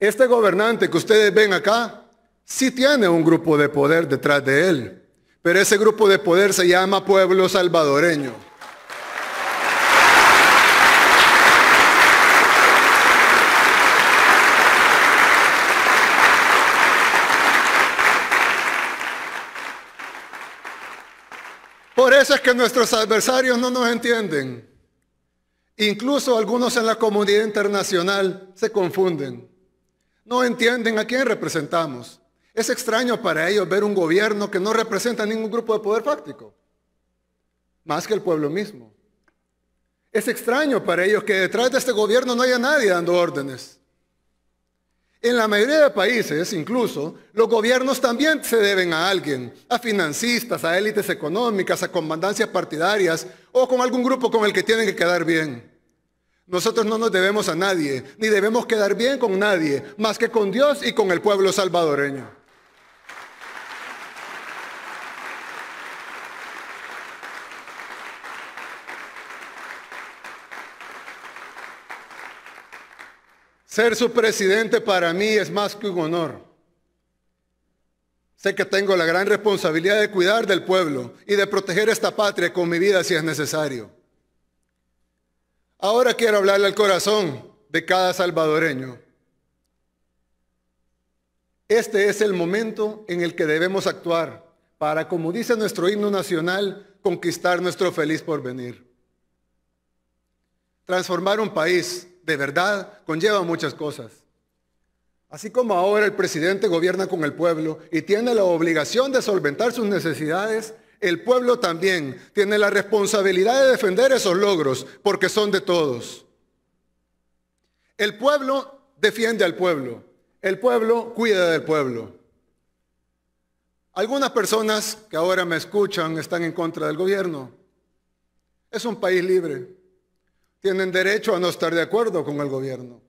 Este gobernante que ustedes ven acá, sí tiene un grupo de poder detrás de él, pero ese grupo de poder se llama pueblo salvadoreño. Por eso es que nuestros adversarios no nos entienden. Incluso algunos en la comunidad internacional se confunden. No entienden a quién representamos. Es extraño para ellos ver un gobierno que no representa ningún grupo de poder fáctico, más que el pueblo mismo. Es extraño para ellos que detrás de este gobierno no haya nadie dando órdenes. En la mayoría de países, incluso, los gobiernos también se deben a alguien, a financistas, a élites económicas, a comandancias partidarias o con algún grupo con el que tienen que quedar bien. Nosotros no nos debemos a nadie, ni debemos quedar bien con nadie, más que con Dios y con el pueblo salvadoreño. Ser su presidente para mí es más que un honor. Sé que tengo la gran responsabilidad de cuidar del pueblo y de proteger esta patria con mi vida si es necesario. Ahora quiero hablarle al corazón de cada salvadoreño. Este es el momento en el que debemos actuar para, como dice nuestro himno nacional, conquistar nuestro feliz porvenir. Transformar un país de verdad conlleva muchas cosas. Así como ahora el presidente gobierna con el pueblo y tiene la obligación de solventar sus necesidades, el pueblo también tiene la responsabilidad de defender esos logros porque son de todos. El pueblo defiende al pueblo. El pueblo cuida del pueblo. Algunas personas que ahora me escuchan están en contra del gobierno. Es un país libre. Tienen derecho a no estar de acuerdo con el gobierno.